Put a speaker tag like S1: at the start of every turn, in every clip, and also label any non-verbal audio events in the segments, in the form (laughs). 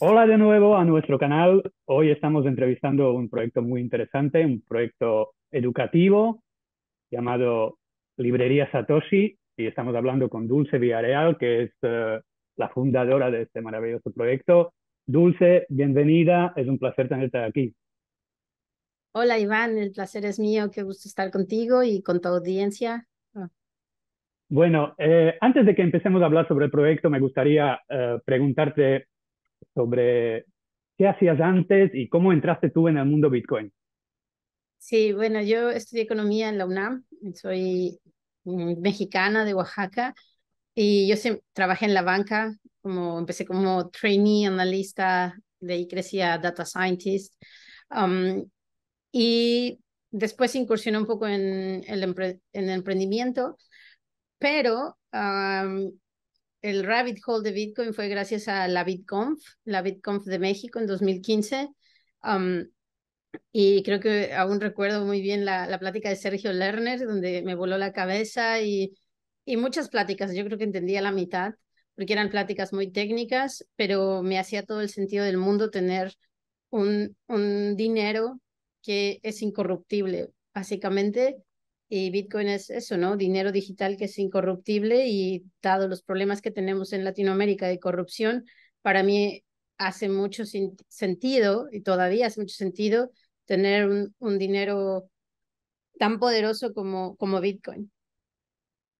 S1: Hola de nuevo a nuestro canal. Hoy estamos entrevistando un proyecto muy interesante, un proyecto educativo llamado Librería Satoshi y estamos hablando con Dulce Villareal, que es eh, la fundadora de este maravilloso proyecto. Dulce, bienvenida, es un placer tenerte aquí.
S2: Hola Iván, el placer es mío, qué gusto estar contigo y con tu audiencia.
S1: Bueno, eh, antes de que empecemos a hablar sobre el proyecto, me gustaría eh, preguntarte sobre qué hacías antes y cómo entraste tú en el mundo Bitcoin.
S2: Sí, bueno, yo estudié economía en la UNAM, soy mm, mexicana de Oaxaca y yo trabajé en la banca, como empecé como trainee, analista, de ahí crecí a data scientist. Um, y después incursioné un poco en el, emprendimiento, pero um, el rabbit hole de Bitcoin fue gracias a la BitConf, la BitConf de México en 2015. y creo que aún recuerdo muy bien la, plática de Sergio Lerner, donde me voló la cabeza y, muchas pláticas. Yo creo que entendía la mitad, porque eran pláticas muy técnicas, pero me hacía todo el sentido del mundo tener un dinero que es incorruptible, básicamente y Bitcoin es eso, ¿no? Dinero digital que es incorruptible y dado los problemas que tenemos en Latinoamérica de corrupción, para mí hace mucho sentido y todavía hace mucho sentido tener un, dinero tan poderoso como, como Bitcoin.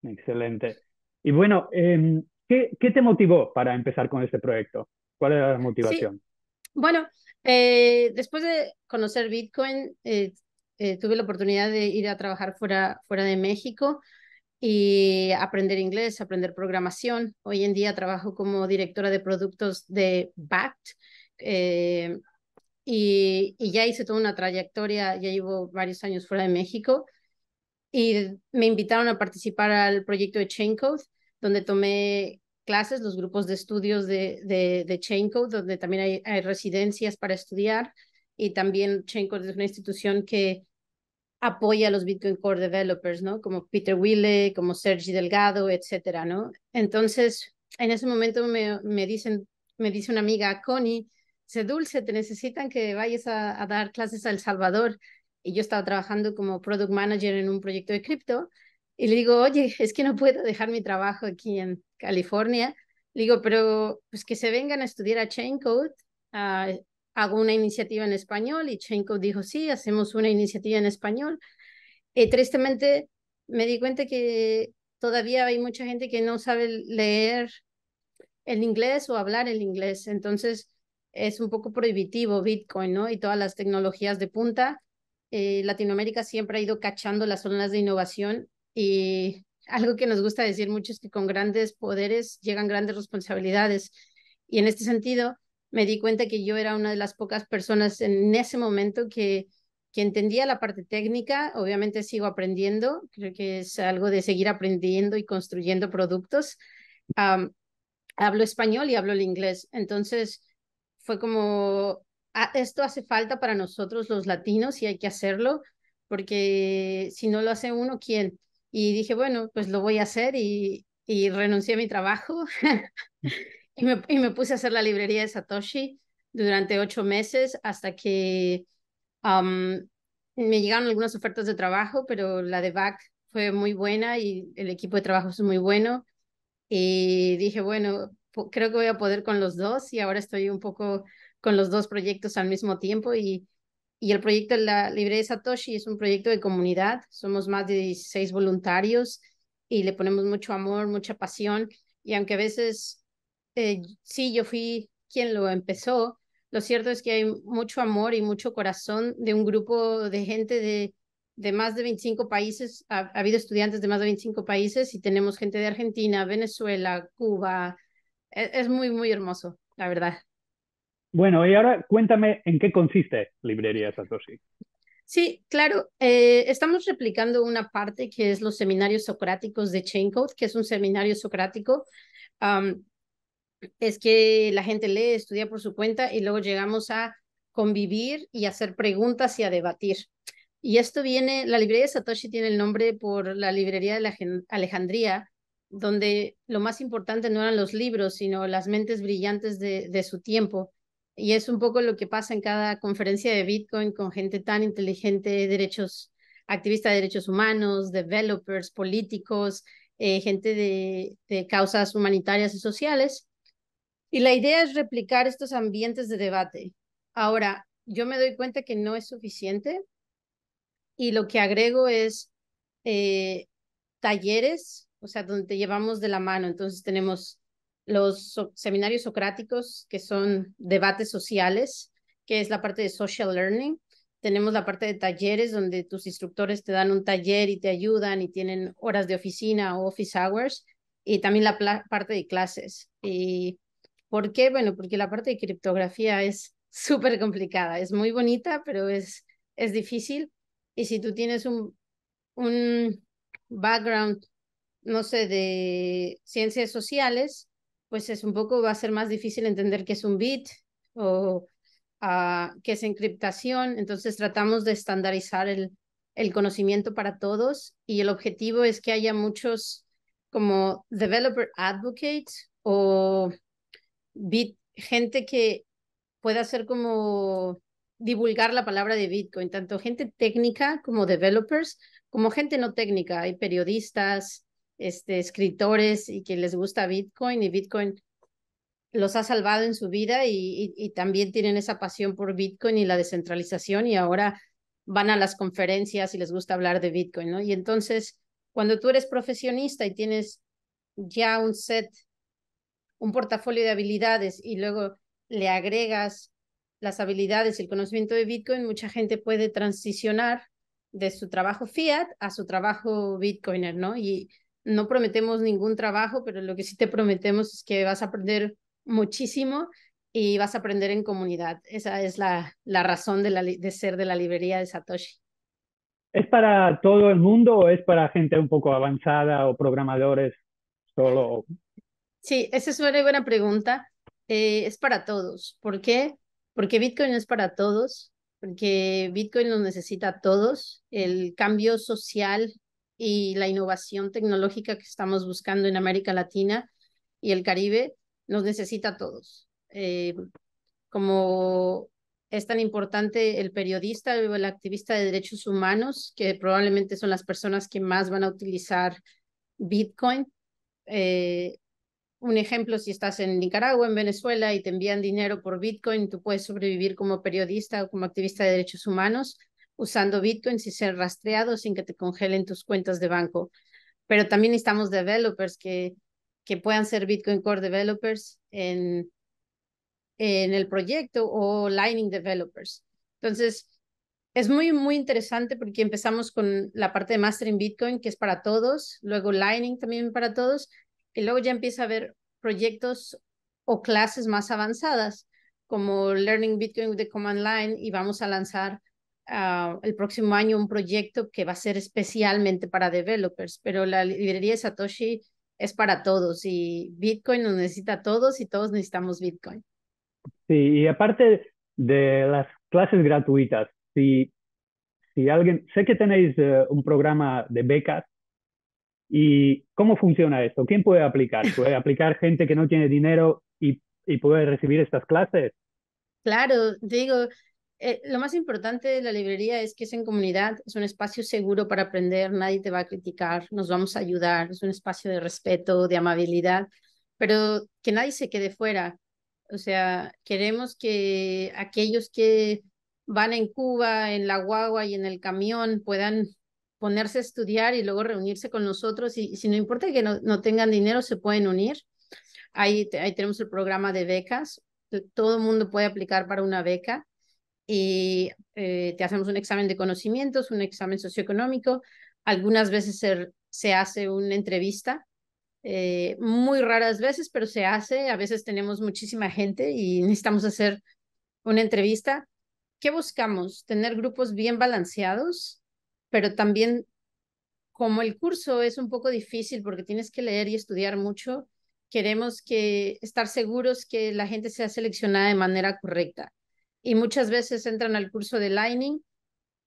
S1: Excelente. Y bueno, em, ¿qué, ¿qué, te motivó para empezar con este proyecto? ¿Cuál era la motivación?
S2: Bueno, eh, después de conocer Bitcoin, eh, eh, tuve la oportunidad de ir a trabajar fuera, fuera de México y aprender inglés, aprender programación. Hoy en día trabajo como directora de productos de BACT eh, y, ya hice toda una trayectoria, ya llevo varios años fuera de México y me invitaron a participar al proyecto de Chaincode, donde tomé clases, los grupos de estudios de, de, Chaincode, donde también hay, hay, residencias para estudiar y también Chaincode es una institución que apoya a los Bitcoin Core Developers, ¿no? Como Peter Wille, como Sergi Delgado, etcétera, ¿no? Entonces, en ese momento me, dicen, me dice una amiga, Connie, se dulce, te necesitan que vayas a, dar clases a El Salvador. Y yo estaba trabajando como product manager en un proyecto de cripto. Y le digo, oye, es que no puedo dejar mi trabajo aquí en California. Le digo, pero pues que se vengan a estudiar a Chaincode, a hago una iniciativa en español y Chenko dijo, sí, hacemos una iniciativa en español. Eh, tristemente me di cuenta que todavía hay mucha gente que no sabe leer el inglés o hablar el inglés, entonces es un poco prohibitivo Bitcoin, ¿no? Y todas las tecnologías de punta. Eh, Latinoamérica siempre ha ido cachando las zonas de innovación y algo que nos gusta decir mucho es que con grandes poderes llegan grandes responsabilidades. Y en este sentido, me di cuenta que yo era una de las pocas personas en ese momento que, que entendía la parte técnica. Obviamente sigo aprendiendo, creo que es algo de seguir aprendiendo y construyendo productos. hablo español y hablo el inglés. Entonces fue como, ah, esto hace falta para nosotros los latinos y hay que hacerlo, porque si no lo hace uno, ¿quién? Y dije, bueno, pues lo voy a hacer y, y renuncié a mi trabajo. (laughs) Y me, puse a hacer la librería de Satoshi durante ocho meses hasta que me llegaron algunas ofertas de trabajo, pero la de Back fue muy buena y el equipo de trabajo es muy bueno. Y dije, bueno, creo que voy a poder con los dos y ahora estoy un poco con los dos proyectos al mismo tiempo y, el proyecto de la librería de Satoshi es un proyecto de comunidad, somos más de 16 voluntarios y le ponemos mucho amor, mucha pasión y aunque a veces eh, sí, yo fui quien lo empezó. Lo cierto es que hay mucho amor y mucho corazón de un grupo de gente de, más de 25 países. Ha, habido estudiantes de más de 25 países y tenemos gente de Argentina, Venezuela, Cuba. E, es, muy, muy hermoso, la verdad.
S1: Bueno, y ahora cuéntame en qué consiste Librería Satoshi.
S2: Sí, claro. Eh, estamos replicando una parte que es los seminarios socráticos de Chaincode, que es un seminario socrático es que la gente lee, estudia por su cuenta y luego llegamos a convivir y hacer preguntas y a debatir. Y esto viene, la librería de Satoshi tiene el nombre por la librería de Alejandría, donde lo más importante no eran los libros, sino las mentes brillantes de, su tiempo. Y es un poco lo que pasa en cada conferencia de Bitcoin con gente tan inteligente, derechos, activista de derechos humanos, developers, políticos, eh, gente de causas humanitarias y sociales. Y la idea es replicar estos ambientes de debate. Ahora, yo me doy cuenta que no es suficiente y lo que agrego es eh, talleres, o sea, donde te llevamos de la mano. Entonces tenemos los seminarios socráticos, que son debates sociales, que es la parte de social learning. Tenemos la parte de talleres, donde tus instructores te dan un taller y te ayudan y tienen horas de oficina o office hours. Y también la parte de clases. Y ¿Por qué? Bueno, porque la parte de criptografía es (laughs) súper complicada, es muy bonita, pero es, es difícil. Y si tú tienes un, un background, no sé, de ciencias sociales, pues es un poco, va a ser más difícil entender qué es un bit o ah, qué es encriptación. Entonces tratamos de estandarizar el, el conocimiento para todos y el objetivo es que haya muchos como developer advocates o gente que pueda hacer como divulgar la palabra de Bitcoin, tanto gente técnica como developers, como gente no técnica. Hay periodistas, este, escritores y que les gusta Bitcoin y Bitcoin los ha salvado en su vida y, también tienen esa pasión por Bitcoin y la descentralización y ahora van a las conferencias y les gusta hablar de Bitcoin, ¿no? Y entonces, cuando tú eres profesionista y tienes ya un set un portafolio de habilidades y luego le agregas las habilidades y el conocimiento de Bitcoin, mucha gente puede transicionar de su trabajo fiat a su trabajo bitcoiner, ¿no? Y no prometemos ningún trabajo, pero lo que sí te prometemos es que vas a aprender muchísimo y vas a aprender en comunidad. Esa es la, la razón de, la, de ser de la librería de Satoshi.
S1: ¿Es para todo el mundo o es para gente un poco avanzada o programadores solo
S2: Sí, esa es una buena pregunta. Eh, es para todos. ¿Por qué? Porque Bitcoin es para todos, porque Bitcoin lo necesita a todos. El cambio social y la innovación tecnológica que estamos buscando en América Latina y el Caribe nos necesita a todos. Eh, como es tan importante el periodista o el activista de derechos humanos, que probablemente son las personas que más van a utilizar Bitcoin, eh, un ejemplo, si estás en Nicaragua, en Venezuela y te envían dinero por Bitcoin, tú puedes sobrevivir como periodista o como activista de derechos humanos usando Bitcoin sin ser rastreado, sin que te congelen tus cuentas de banco. Pero también estamos developers que, que puedan ser Bitcoin Core developers en, en el proyecto o Lightning developers. Entonces, es muy, muy interesante porque empezamos con la parte de mastering Bitcoin, que es para todos, luego Lightning también para todos, y luego ya empieza a haber proyectos o clases más avanzadas, como Learning Bitcoin with the Command Line, y vamos a lanzar ah, el próximo año un proyecto que va a ser especialmente para developers, pero la librería Satoshi es para todos y Bitcoin nos necesita a todos y todos necesitamos Bitcoin.
S1: Sí, y aparte de las clases gratuitas, si, si alguien, sé que tenéis eh, un programa de becas ¿Y cómo funciona esto? ¿Quién puede aplicar? ¿Puede aplicar gente que no tiene dinero y, puede recibir estas clases?
S2: Claro, digo, eh, lo más importante de la librería es que es en comunidad, es un espacio seguro para aprender, nadie te va a criticar, nos vamos a ayudar, es un espacio de respeto, de amabilidad, pero que nadie se quede fuera. O sea, queremos que aquellos que van en Cuba, en la guagua y en el camión puedan ponerse a estudiar y luego reunirse con nosotros y, si no importa que no, tengan dinero, se pueden unir. Ahí, ahí tenemos el programa de becas. Todo el mundo puede aplicar para una beca y eh, te hacemos un examen de conocimientos, un examen socioeconómico. Algunas veces se, se hace una entrevista eh, muy raras veces, pero se hace. A veces tenemos muchísima gente y necesitamos hacer una entrevista. ¿Qué buscamos? Tener grupos bien balanceados, pero también como el curso es un poco difícil porque tienes que leer y estudiar mucho, queremos que estar seguros que la gente sea seleccionada de manera correcta. Y muchas veces entran al curso de Lightning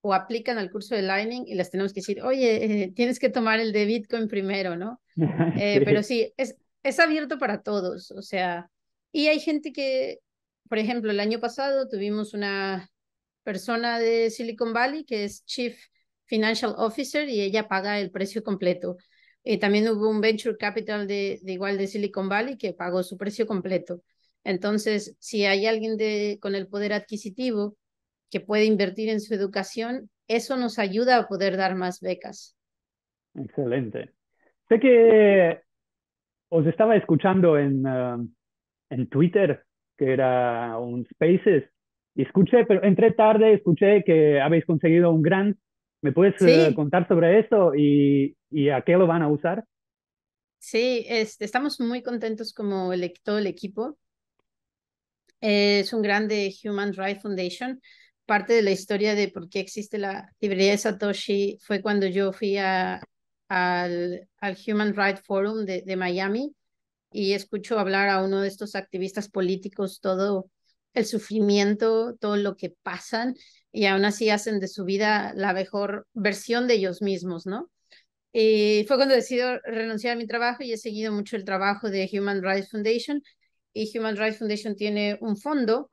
S2: o aplican al curso de Lightning y les tenemos que decir, oye, eh, tienes que tomar el de Bitcoin primero, ¿no? (laughs) Eh, pero sí, es, es abierto para todos, o sea, y hay gente que, por ejemplo, el año pasado tuvimos una persona de Silicon Valley que es Chief Financial Officer y ella paga el precio completo. Y eh, también hubo un venture capital de, de, igual de Silicon Valley que pagó su precio completo. Entonces, si hay alguien de, con el poder adquisitivo que puede invertir en su educación, eso nos ayuda a poder dar más becas.
S1: Excelente. Sé que os estaba escuchando en, eh, en Twitter, que era un Spaces, y escuché, pero entré tarde, escuché que habéis conseguido un grant ¿Me puedes eh, contar sobre eso y, a qué lo van a usar?
S2: Sí, este, estamos muy contentos como todo el equipo. Es un grande Human Rights Foundation. Parte de la historia de por qué existe la librería Satoshi fue cuando yo fui al, al, Human Rights Forum de, de Miami y escucho hablar a uno de estos activistas políticos todo el sufrimiento, todo lo que pasan y aún así hacen de su vida la mejor versión de ellos mismos, ¿no? Y fue cuando decidí renunciar a mi trabajo y he seguido mucho el trabajo de Human Rights Foundation y Human Rights Foundation tiene un fondo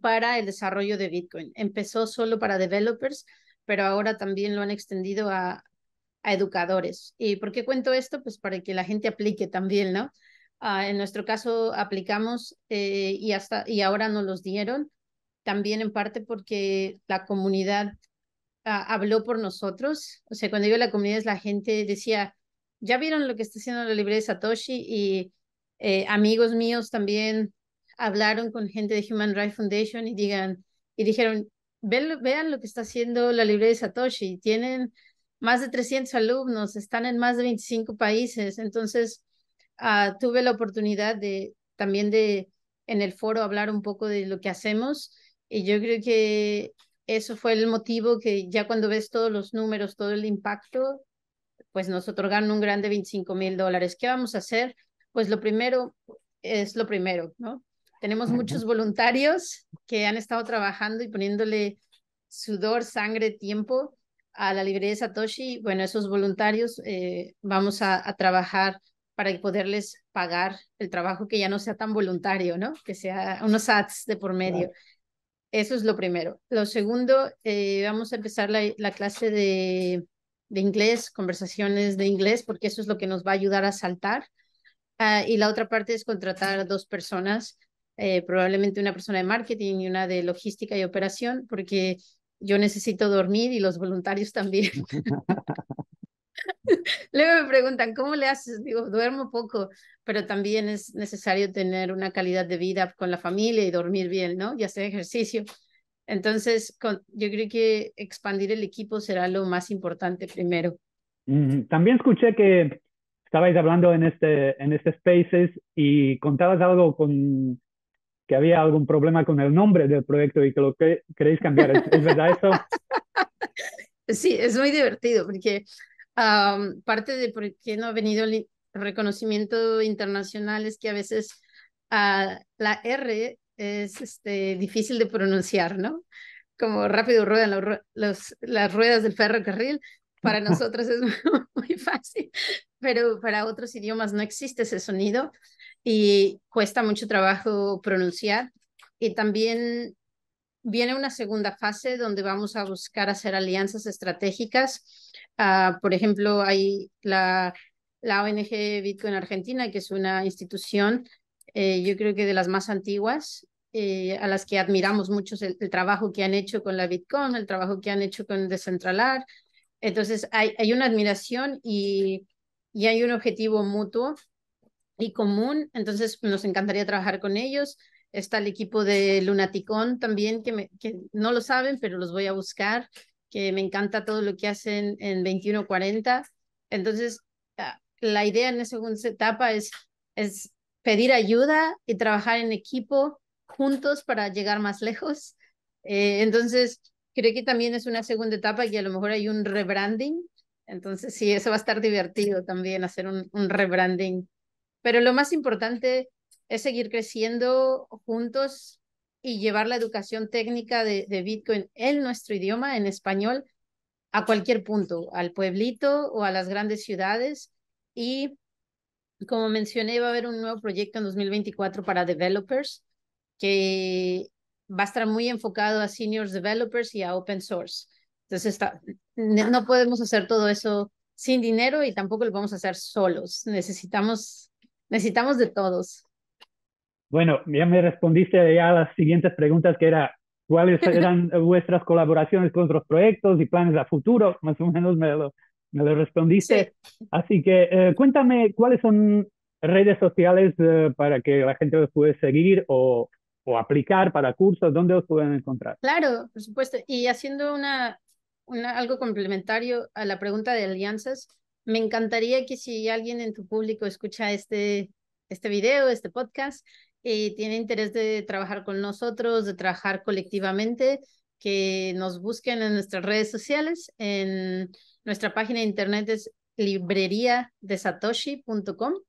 S2: para el desarrollo de Bitcoin. Empezó solo para developers, pero ahora también lo han extendido a, educadores. ¿Y por qué cuento esto? Pues para que la gente aplique también, ¿no? Ah, en nuestro caso aplicamos eh, y, hasta, y ahora nos los dieron también en parte porque la comunidad ah, habló por nosotros. O sea, cuando digo la comunidad es la gente decía, ya vieron lo que está haciendo la librería de Satoshi y eh, amigos míos también hablaron con gente de Human Rights Foundation y digan y dijeron, vean lo que está haciendo la librería de Satoshi, tienen más de 300 alumnos, están en más de 25 países, entonces ah, tuve la oportunidad de también de en el foro hablar un poco de lo que hacemos y yo creo que eso fue el motivo que ya cuando ves todos los números, todo el impacto, pues nos otorgan un gran de 25 mil dólares. ¿Qué vamos a hacer? Pues lo primero es lo primero, ¿no? Tenemos muchos voluntarios que han estado trabajando y poniéndole sudor, sangre, tiempo a la librería de Satoshi. Bueno, esos voluntarios eh, vamos a, a, trabajar para poderles pagar el trabajo que ya no sea tan voluntario, ¿no? Que sea unos ads de por medio. Eso es lo primero. Lo segundo, eh, vamos a empezar la, clase de, inglés, conversaciones de inglés, porque eso es lo que nos va a ayudar a saltar. Ah, y la otra parte es contratar a dos personas, eh, probablemente una persona de marketing y una de logística y operación, porque yo necesito dormir y los voluntarios (laughs) también. (laughs) (laughs) Luego me preguntan, ¿cómo le haces? Digo, duermo poco, pero también es necesario tener una calidad de vida con la familia y dormir bien, ¿no? Y hacer ejercicio. Entonces, yo creo que expandir el equipo será lo más importante primero.
S1: También escuché que estabais hablando en este, en este Spaces y contabas algo con que había algún problema con el nombre del proyecto y que lo queréis cambiar. ¿Es, verdad eso? (laughs)
S2: Sí, es muy divertido porque parte de por qué no ha venido el reconocimiento internacional es que a veces ah, la R es este, difícil de pronunciar, ¿no? Como rápido ruedan las ruedas del ferrocarril, para (laughs) nosotros es (laughs) muy fácil, pero para otros idiomas no existe ese sonido y cuesta mucho trabajo pronunciar. Y también viene una segunda fase donde vamos a buscar hacer alianzas estratégicas Ah, por ejemplo, hay la, la ONG Bitcoin Argentina, que es una institución, eh, yo creo que de las más antiguas, eh, a las que admiramos mucho el, trabajo que han hecho con la Bitcoin, el trabajo que han hecho con Decentralar. Entonces, hay, una admiración y, y hay un objetivo mutuo y común, entonces nos encantaría trabajar con ellos. Está el equipo de Lunaticón también, que, que no lo saben, pero los voy a buscar que me encanta todo lo que hacen en 2140. Entonces, ah, la idea en esa segunda etapa es, es pedir ayuda y trabajar en equipo juntos para llegar más lejos. Eh, entonces, creo que también es una segunda etapa y a lo mejor hay un rebranding. Entonces, sí, eso va a estar divertido también, hacer un, un rebranding. Pero lo más importante es seguir creciendo juntos y llevar la educación técnica de, de Bitcoin en nuestro idioma, en español, a cualquier punto, al pueblito o a las grandes ciudades. Y como mencioné, va a haber un nuevo proyecto en 2024 para developers que va a estar muy enfocado a seniors developers y a open source. Entonces, no podemos hacer todo eso sin dinero y tampoco lo vamos a hacer solos. Necesitamos, necesitamos de todos.
S1: Bueno, ya me respondiste ya a las siguientes preguntas que era cuáles (laughs) eran vuestras colaboraciones con otros proyectos y planes a futuro, (laughs) más o menos me lo, me lo respondiste. Así que eh, cuéntame cuáles son redes sociales eh, para que la gente los pueda seguir o, o aplicar para cursos, ¿dónde os pueden encontrar?
S2: Claro, por supuesto. Y haciendo una, algo complementario a la pregunta de alianzas, me encantaría que si alguien en tu público escucha este, este video, este podcast, eh, tiene interés de trabajar con nosotros, de trabajar colectivamente, que nos busquen en nuestras redes sociales. En nuestra página de internet es libreriadesatoshi.com uh,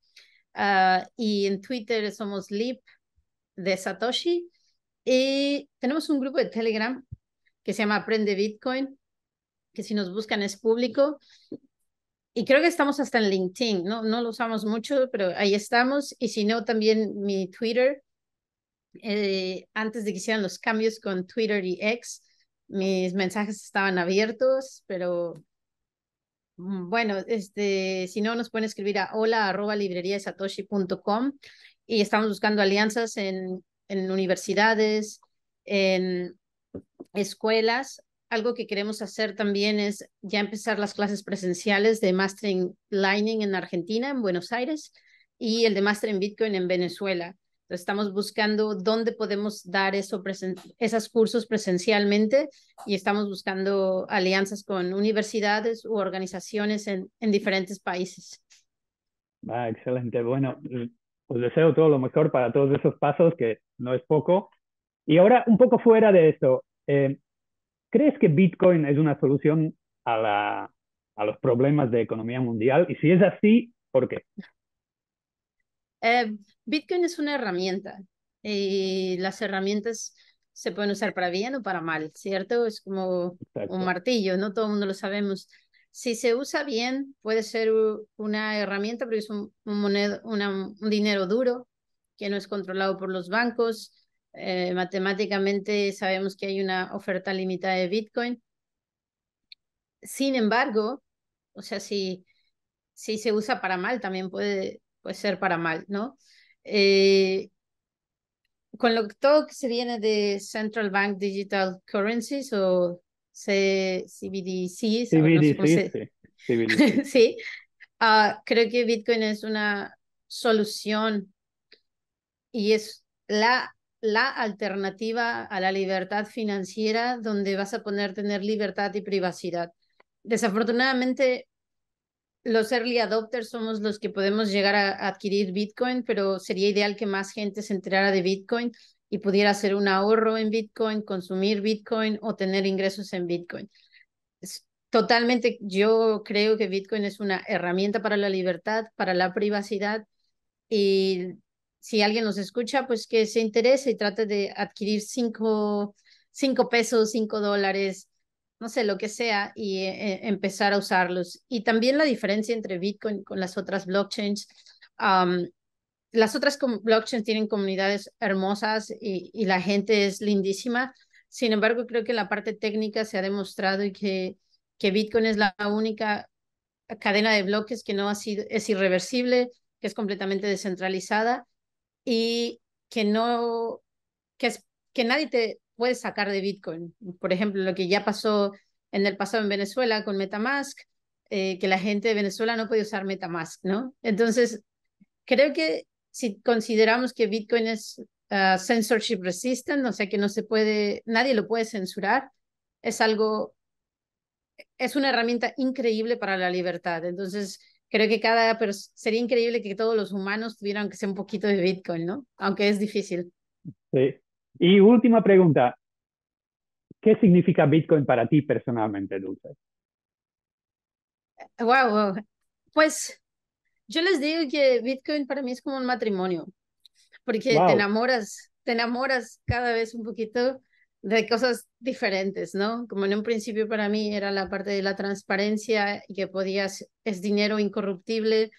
S2: ah, y en Twitter somos lib de Satoshi. Y tenemos un grupo de Telegram que se llama Aprende Bitcoin, que si nos buscan es público y creo que estamos hasta en LinkedIn, ¿no? No lo usamos mucho, pero ahí estamos. Y si no, también mi Twitter. Eh, antes de que hicieran los cambios con Twitter y X, mis mensajes estaban abiertos, pero mm, bueno, este, si no, nos pueden escribir a hola arroba y estamos buscando alianzas en, en universidades, en escuelas algo que queremos hacer también es ya empezar las clases presenciales de Mastering Lightning en Argentina, en Buenos Aires, y el de Mastering Bitcoin en Venezuela. Entonces, estamos buscando dónde podemos dar eso esos cursos presencialmente y estamos buscando alianzas con universidades u organizaciones en, en diferentes países.
S1: Ah, excelente. Bueno, os pues deseo todo lo mejor para todos esos pasos, que no es poco. Y ahora, un poco fuera de esto, eh, ¿Crees que Bitcoin es una solución a, la, a los problemas de economía mundial? Y si es así, ¿por qué?
S2: Eh, Bitcoin es una herramienta y las herramientas se pueden usar para bien o para mal, ¿cierto? Es como un martillo, no todo el mundo lo sabemos. Si se usa bien, puede ser una herramienta, pero es un, un dinero duro que no es controlado por los bancos, eh, matemáticamente sabemos que hay una oferta limitada de Bitcoin. Sin embargo, o sea, si, si se usa para mal, también puede, puede ser para mal, ¿no? Eh, con lo, todo que se viene de Central Bank Digital Currencies o CBDC, sí, (laughs) sí. Ah, creo que Bitcoin es una solución y es la la alternativa a la libertad financiera donde vas a poder tener libertad y privacidad. Desafortunadamente, los early adopters somos los que podemos llegar a adquirir Bitcoin, pero sería ideal que más gente se enterara de Bitcoin y pudiera hacer un ahorro en Bitcoin, consumir Bitcoin o tener ingresos en Bitcoin. Totalmente, yo creo que Bitcoin es una herramienta para la libertad, para la privacidad y si alguien nos escucha, pues que se interese y trate de adquirir cinco, cinco pesos, cinco dólares, no sé, lo que sea, y eh, empezar a usarlos. Y también la diferencia entre Bitcoin con las otras blockchains. las otras blockchains tienen comunidades hermosas y, y la gente es lindísima. Sin embargo, creo que la parte técnica se ha demostrado y que, que Bitcoin es la única cadena de bloques que no ha sido, es irreversible, que es completamente descentralizada y que no, que, que nadie te puede sacar de Bitcoin. Por ejemplo, lo que ya pasó en el pasado en Venezuela con Metamask, eh, que la gente de Venezuela no puede usar Metamask, ¿no? Entonces, creo que si consideramos que Bitcoin es ah, censorship resistant, o sea que no se puede, nadie lo puede censurar, es algo, es una herramienta increíble para la libertad. Entonces, creo que cada, pero sería increíble que todos los humanos tuvieran que ser un poquito de Bitcoin, ¿no? Aunque es difícil.
S1: Sí. Y última pregunta. ¿Qué significa Bitcoin para ti personalmente, Dulce?
S2: Wow, eh, Pues yo les digo que Bitcoin para mí es como un matrimonio, porque te enamoras, te enamoras cada vez un poquito de cosas diferentes, ¿no? Como en un principio para mí era la parte de la transparencia y que podías, es dinero incorruptible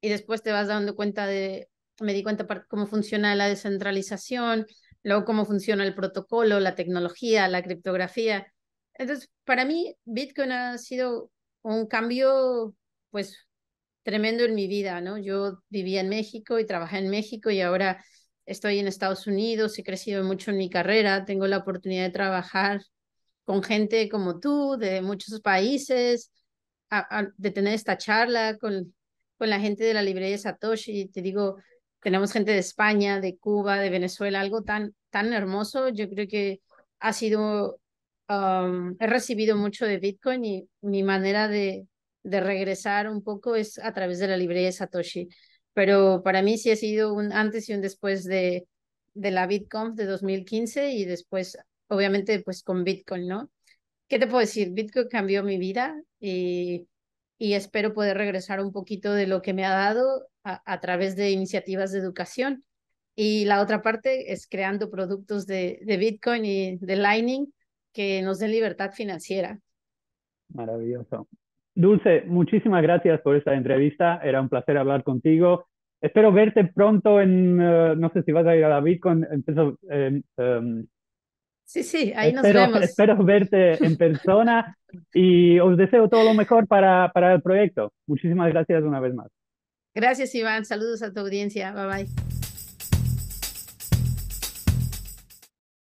S2: y después te vas dando cuenta de, me di cuenta cómo funciona la descentralización, luego cómo funciona el protocolo, la tecnología, la criptografía. Entonces, para mí Bitcoin ha sido un cambio, pues, tremendo en mi vida, ¿no? Yo vivía en México y trabajé en México y ahora estoy en Estados Unidos, he crecido mucho en mi carrera, tengo la oportunidad de trabajar con gente como tú de muchos países, de tener esta charla con, con la gente de la librería Satoshi, te digo, tenemos gente de España, de Cuba, de Venezuela, algo tan, tan hermoso, yo creo que ha sido, um, he recibido mucho de Bitcoin y mi manera de, de regresar un poco es a través de la librería Satoshi pero para mí sí ha sido un antes y un después de, de la BitConf de 2015 y después, obviamente, pues con Bitcoin, ¿no? ¿Qué te puedo decir? Bitcoin cambió mi vida y, y espero poder regresar un poquito de lo que me ha dado a, través de iniciativas de educación. Y la otra parte es creando productos de, de Bitcoin y de Lightning que nos den libertad financiera.
S1: Maravilloso. Dulce, muchísimas gracias por esta entrevista. Era un placer hablar contigo. Espero verte pronto en, eh, no sé si vas a ir a la Bitcoin. Em, em,
S2: sí, sí, ahí nos vemos. Espero
S1: verte en (laughs) persona y os deseo todo lo mejor para, para el proyecto. Muchísimas gracias una vez más.
S2: Gracias, Iván. Saludos a tu audiencia. Bye bye.